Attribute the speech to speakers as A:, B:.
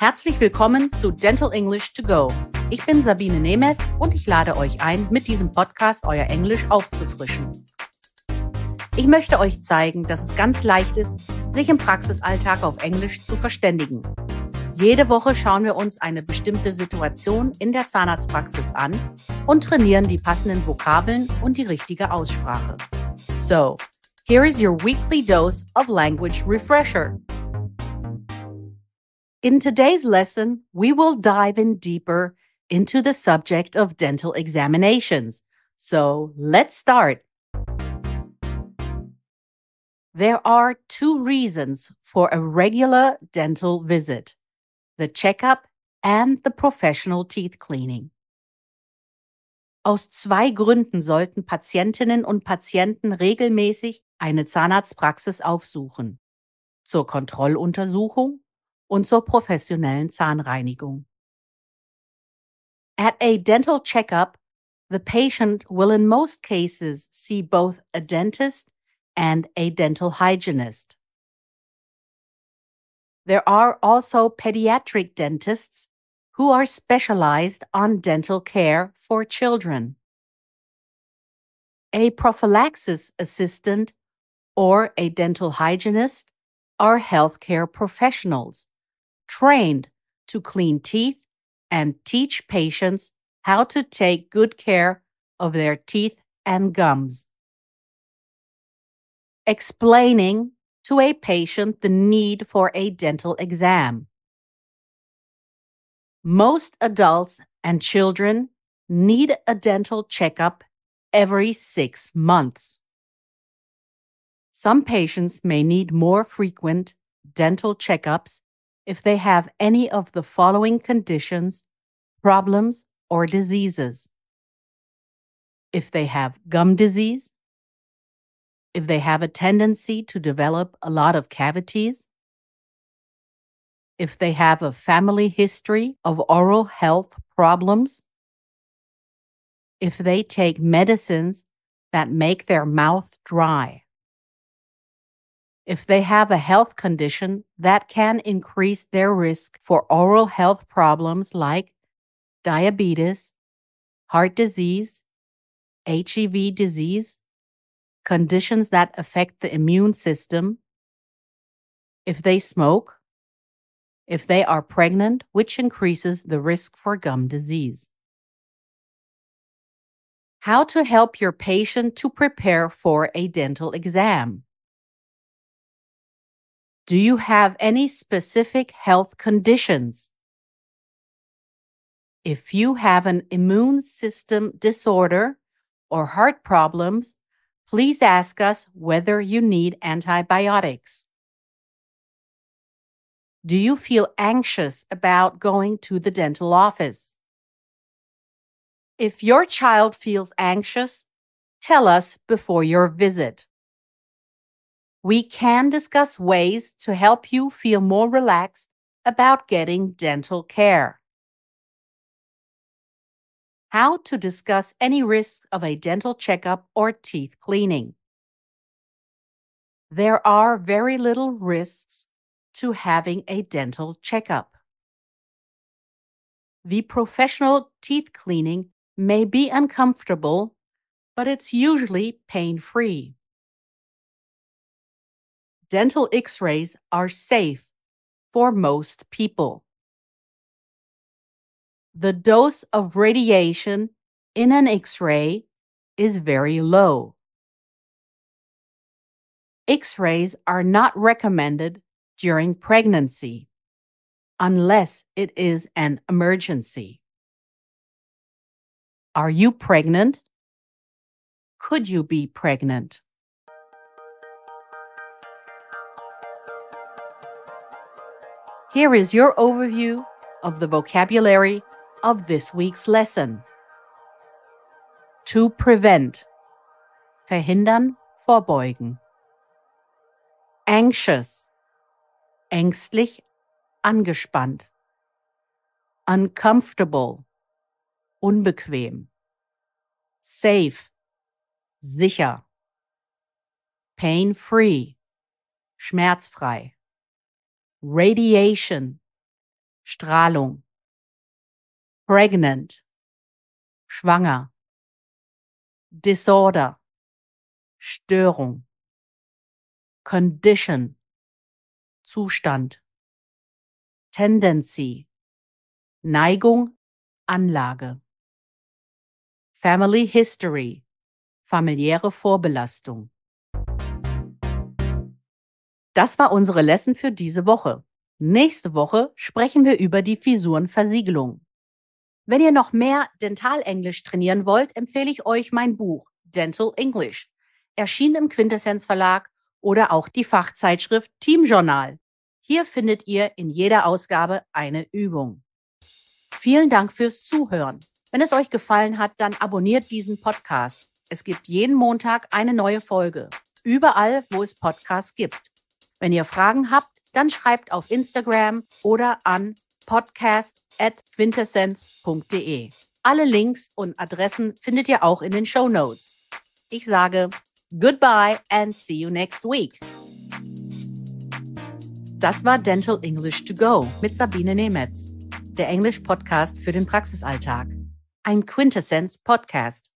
A: Herzlich willkommen zu Dental English to Go. Ich bin Sabine Nemetz und ich lade euch ein, mit diesem Podcast euer Englisch aufzufrischen. Ich möchte euch zeigen, dass es ganz leicht ist, sich im Praxisalltag auf Englisch zu verständigen. Jede Woche schauen wir uns eine bestimmte Situation in der Zahnarztpraxis an und trainieren die passenden Vokabeln und die richtige Aussprache. So, here is your weekly dose of language refresher. In today's lesson, we will dive in deeper into the subject of dental examinations. So let's start. There are two reasons for a regular dental visit the checkup and the professional teeth cleaning. Aus zwei Gründen sollten Patientinnen und Patienten regelmäßig eine Zahnarztpraxis aufsuchen. Zur Kontrolluntersuchung und zur professionellen Zahnreinigung. At a dental checkup, the patient will in most cases see both a dentist and a dental hygienist. There are also pediatric dentists who are specialized on dental care for children. A prophylaxis assistant or a dental hygienist are healthcare professionals trained to clean teeth and teach patients how to take good care of their teeth and gums. Explaining to a patient the need for a dental exam. Most adults and children need a dental checkup every six months. Some patients may need more frequent dental checkups if they have any of the following conditions, problems, or diseases. If they have gum disease, if they have a tendency to develop a lot of cavities, if they have a family history of oral health problems, if they take medicines that make their mouth dry. If they have a health condition, that can increase their risk for oral health problems like diabetes, heart disease, HIV disease, conditions that affect the immune system, if they smoke, if they are pregnant, which increases the risk for gum disease. How to help your patient to prepare for a dental exam. Do you have any specific health conditions? If you have an immune system disorder or heart problems, please ask us whether you need antibiotics. Do you feel anxious about going to the dental office? If your child feels anxious, tell us before your visit we can discuss ways to help you feel more relaxed about getting dental care. How to discuss any risk of a dental checkup or teeth cleaning. There are very little risks to having a dental checkup. The professional teeth cleaning may be uncomfortable, but it's usually pain free dental x rays are safe for most people. The dose of radiation in an x ray is very low. X rays are not recommended during pregnancy unless it is an emergency. Are you pregnant? Could you be pregnant? Here is your overview of the vocabulary of this week's lesson. To prevent. Verhindern, vorbeugen. Anxious. Ängstlich, angespannt. Uncomfortable. Unbequem. Safe. Sicher. Pain-free. Schmerzfrei. Radiation, Strahlung. Pregnant, schwanger. Disorder, Störung. Condition, Zustand. Tendency, Neigung, Anlage. Family History, familiäre Vorbelastung. Das war unsere Lesson für diese Woche. Nächste Woche sprechen wir über die Fisurenversiegelung. Wenn ihr noch mehr Dentalenglisch trainieren wollt, empfehle ich euch mein Buch Dental English, erschienen im Quintessenz Verlag oder auch die Fachzeitschrift Team Journal. Hier findet ihr in jeder Ausgabe eine Übung. Vielen Dank fürs Zuhören. Wenn es euch gefallen hat, dann abonniert diesen Podcast. Es gibt jeden Montag eine neue Folge, überall, wo es Podcasts gibt. Wenn ihr Fragen habt, dann schreibt auf Instagram oder an podcast.quintessenz.de. Alle Links und Adressen findet ihr auch in den Show Notes. Ich sage Goodbye and see you next week. Das war Dental English to Go mit Sabine Nemetz, der Englisch-Podcast für den Praxisalltag. Ein quintessence podcast